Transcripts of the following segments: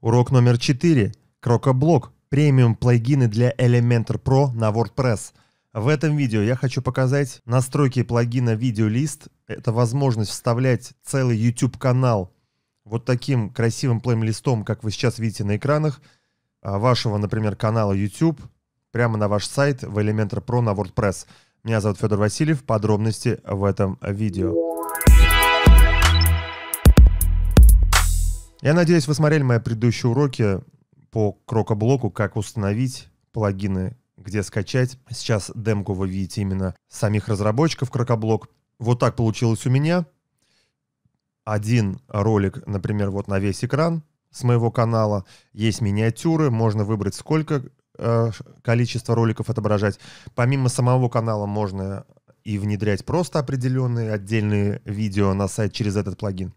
Урок номер 4. Крокоблок. Премиум плагины для Elementor Pro на WordPress. В этом видео я хочу показать настройки плагина VideoList. Это возможность вставлять целый YouTube-канал вот таким красивым плейм-листом, как вы сейчас видите на экранах, а, вашего, например, канала YouTube, прямо на ваш сайт в Elementor Pro на WordPress. Меня зовут Федор Васильев. Подробности в этом видео. Я надеюсь, вы смотрели мои предыдущие уроки по крокоблоку, как установить плагины, где скачать. Сейчас демку вы видите именно самих разработчиков крокоблок. Вот так получилось у меня. Один ролик, например, вот на весь экран с моего канала. Есть миниатюры, можно выбрать сколько э, количество роликов отображать. Помимо самого канала можно и внедрять просто определенные отдельные видео на сайт через этот плагин.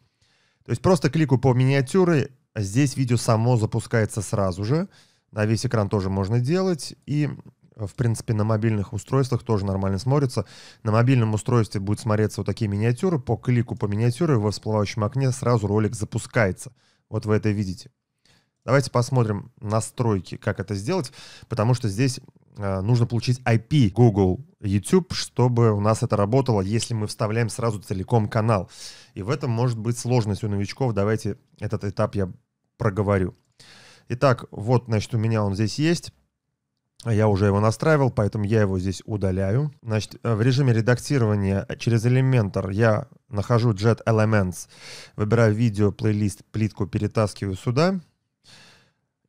То есть просто клику по миниатюры, а здесь видео само запускается сразу же, на весь экран тоже можно делать, и в принципе, на мобильных устройствах тоже нормально смотрится. На мобильном устройстве будет смотреться вот такие миниатюры. По клику по миниатюре во всплывающем окне сразу ролик запускается. Вот вы это видите. Давайте посмотрим настройки, как это сделать, потому что здесь Э, нужно получить IP Google, YouTube, чтобы у нас это работало, если мы вставляем сразу целиком канал. И в этом может быть сложность у новичков. Давайте этот этап я проговорю. Итак, вот, значит, у меня он здесь есть. Я уже его настраивал, поэтому я его здесь удаляю. Значит, э, в режиме редактирования через Elementor я нахожу Jet Elements, выбираю видео, плейлист, плитку, перетаскиваю сюда.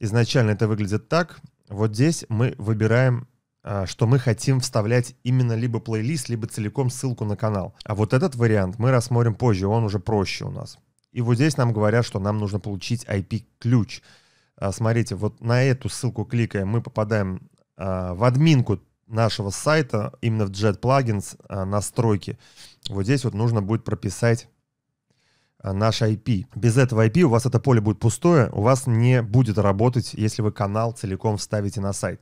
Изначально это выглядит так. Вот здесь мы выбираем а, что мы хотим вставлять именно либо плейлист, либо целиком ссылку на канал. А вот этот вариант мы рассмотрим позже, он уже проще у нас. И вот здесь нам говорят, что нам нужно получить IP-ключ. А, смотрите, вот на эту ссылку кликая мы попадаем а, в админку нашего сайта, именно в Jet Plugins настройки. Вот здесь вот нужно будет прописать Э, наш IP. Без этого IP у вас это поле будет пустое, у вас не будет работать, если вы канал целиком вставите на сайт.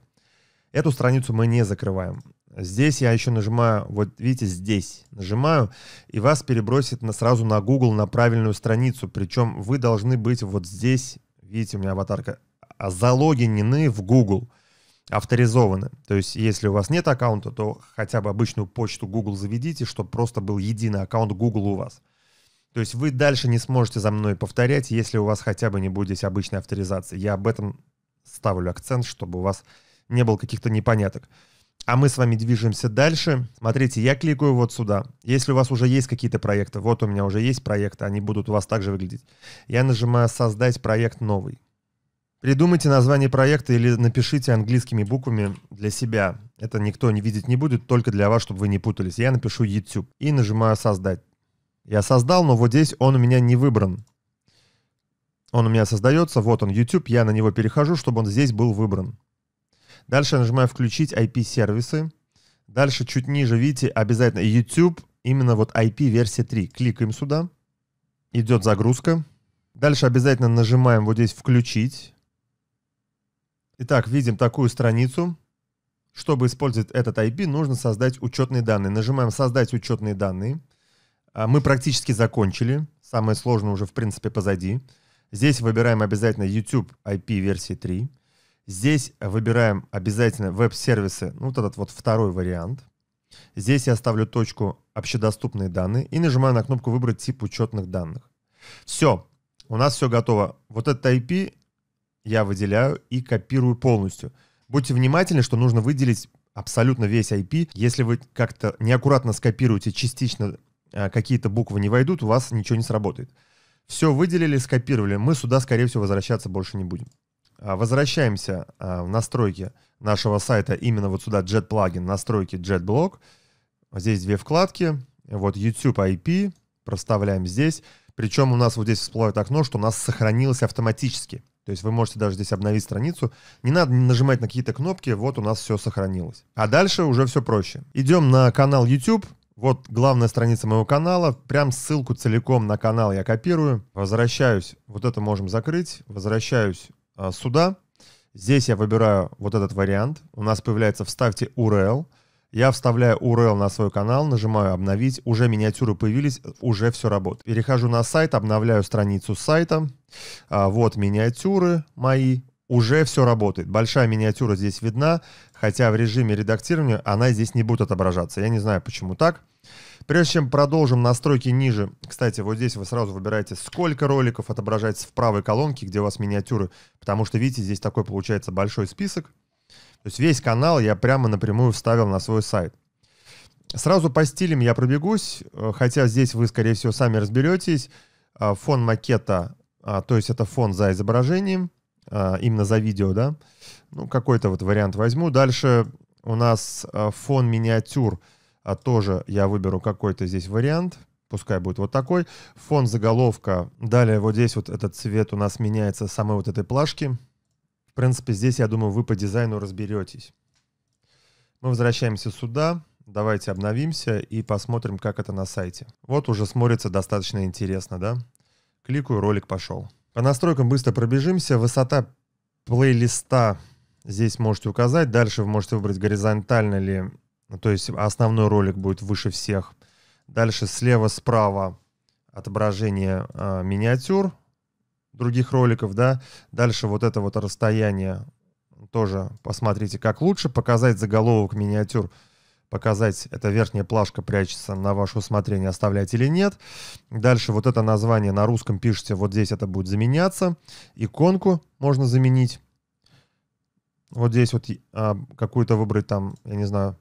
Эту страницу мы не закрываем. Здесь я еще нажимаю, вот видите, здесь нажимаю, и вас перебросит на, сразу на Google на правильную страницу. Причем вы должны быть вот здесь, видите, у меня аватарка, а, залогинены в Google, авторизованы. То есть если у вас нет аккаунта, то хотя бы обычную почту Google заведите, чтобы просто был единый аккаунт Google у вас. То есть вы дальше не сможете за мной повторять, если у вас хотя бы не будет здесь обычной авторизации. Я об этом ставлю акцент, чтобы у вас не было каких-то непоняток. А мы с вами движемся дальше. Смотрите, я кликаю вот сюда. Если у вас уже есть какие-то проекты, вот у меня уже есть проекты, они будут у вас также выглядеть. Я нажимаю «Создать проект новый». Придумайте название проекта или напишите английскими буквами для себя. Это никто не видеть не будет, только для вас, чтобы вы не путались. Я напишу YouTube и нажимаю «Создать». Я создал, но вот здесь он у меня не выбран. Он у меня создается, вот он YouTube, я на него перехожу, чтобы он здесь был выбран. Дальше я нажимаю «Включить IP-сервисы». Дальше чуть ниже, видите, обязательно YouTube, именно вот IP-версия 3. Кликаем сюда. Идет загрузка. Дальше обязательно нажимаем вот здесь «Включить». Итак, видим такую страницу. Чтобы использовать этот IP, нужно создать учетные данные. Нажимаем «Создать учетные данные». А, мы практически закончили. Самое сложное уже, в принципе, позади. Здесь выбираем обязательно YouTube IP версии 3. Здесь выбираем обязательно веб-сервисы, ну, вот этот вот второй вариант. Здесь я ставлю точку «Общедоступные данные» и нажимаю на кнопку «Выбрать тип учетных данных». Все, у нас все готово. Вот этот IP я выделяю и копирую полностью. Будьте внимательны, что нужно выделить абсолютно весь IP. Если вы как-то неаккуратно скопируете частично а, какие-то буквы не войдут, у вас ничего не сработает. Все выделили, скопировали. Мы сюда, скорее всего, возвращаться больше не будем. А, возвращаемся а, в настройки нашего сайта, именно вот сюда Jet плагин, настройки Jet Block. Здесь две вкладки. Вот YouTube IP проставляем здесь. Причем у нас вот здесь всплывает окно, что у нас сохранилось автоматически. То есть вы можете даже здесь обновить страницу. Не надо нажимать на какие-то кнопки, вот у нас все сохранилось. А дальше уже все проще. Идем на канал YouTube, вот главная страница моего канала. Прям ссылку целиком на канал я копирую. Возвращаюсь. Вот это можем закрыть. Возвращаюсь а, сюда. Здесь я выбираю вот этот вариант. У нас появляется «Вставьте URL». Я вставляю URL на свой канал, нажимаю «Обновить». Уже миниатюры появились, уже все работает. Перехожу на сайт, обновляю страницу сайта. А, вот миниатюры мои уже все работает. Большая миниатюра здесь видна, хотя в режиме редактирования она здесь не будет отображаться. Я не знаю, почему так. Прежде чем продолжим настройки ниже, кстати, вот здесь вы сразу выбираете, сколько роликов отображается в правой колонке, где у вас миниатюры, потому что, видите, здесь такой получается большой список. То есть весь канал я прямо напрямую вставил на свой сайт. Сразу по стилям я пробегусь, э, хотя здесь вы, скорее всего, сами разберетесь. Э, фон макета, а, то есть это фон за изображением – а, именно за видео, да. Ну, какой-то вот вариант возьму. Дальше у нас а, фон миниатюр. А тоже я выберу какой-то здесь вариант. Пускай будет вот такой. Фон заголовка. Далее вот здесь вот этот цвет у нас меняется самой вот этой плашки. В принципе, здесь, я думаю, вы по дизайну разберетесь. Мы возвращаемся сюда. Давайте обновимся и посмотрим, как это на сайте. Вот уже смотрится достаточно интересно, да? Кликаю, ролик пошел. По настройкам быстро пробежимся. Высота плейлиста здесь можете указать. Дальше вы можете выбрать горизонтально ли, то есть основной ролик будет выше всех. Дальше слева-справа отображение э, миниатюр других роликов, да. Дальше вот это вот расстояние тоже посмотрите, как лучше показать заголовок миниатюр – показать, эта верхняя плашка прячется на ваше усмотрение, оставлять или нет. Дальше вот это название на русском пишете. вот здесь это будет заменяться. Иконку можно заменить. Вот здесь вот а, какую-то выбрать там, я не знаю,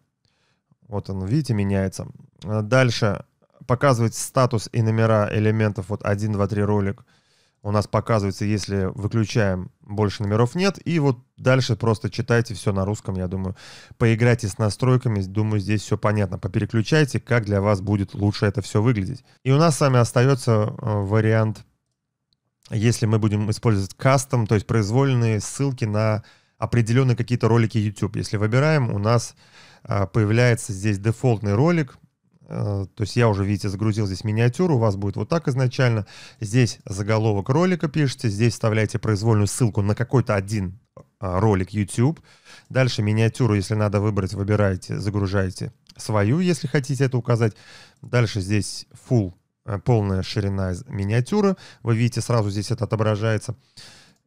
вот он, видите, меняется. Дальше показывать статус и номера элементов, вот 1, 2, 3 ролик – у нас показывается, если выключаем, больше номеров нет. И вот дальше просто читайте все на русском, я думаю. Поиграйте с настройками, думаю, здесь все понятно. Попереключайте, как для вас будет лучше это все выглядеть. И у нас с вами остается э, вариант, если мы будем использовать кастом, то есть произвольные ссылки на определенные какие-то ролики YouTube. Если выбираем, у нас э, появляется здесь дефолтный ролик, Э, то есть я уже, видите, загрузил здесь миниатюру, у вас будет вот так изначально. Здесь заголовок ролика пишете, здесь вставляете произвольную ссылку на какой-то один э, ролик YouTube. Дальше миниатюру, если надо выбрать, выбираете, загружаете свою, если хотите это указать. Дальше здесь full, э, полная ширина миниатюры. Вы видите, сразу здесь это отображается.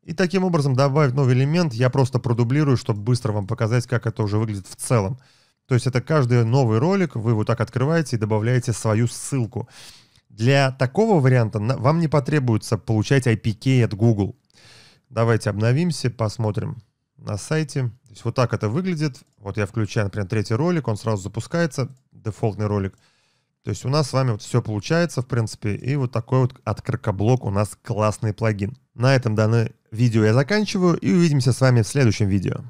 И таким образом добавить новый элемент я просто продублирую, чтобы быстро вам показать, как это уже выглядит в целом. То есть это каждый новый ролик, вы вот так открываете и добавляете свою ссылку. Для такого варианта вам не потребуется получать IPK от Google. Давайте обновимся, посмотрим на сайте. То есть вот так это выглядит. Вот я включаю, например, третий ролик, он сразу запускается, дефолтный ролик. То есть у нас с вами вот все получается, в принципе, и вот такой вот от Крокоблок у нас классный плагин. На этом данное видео я заканчиваю, и увидимся с вами в следующем видео.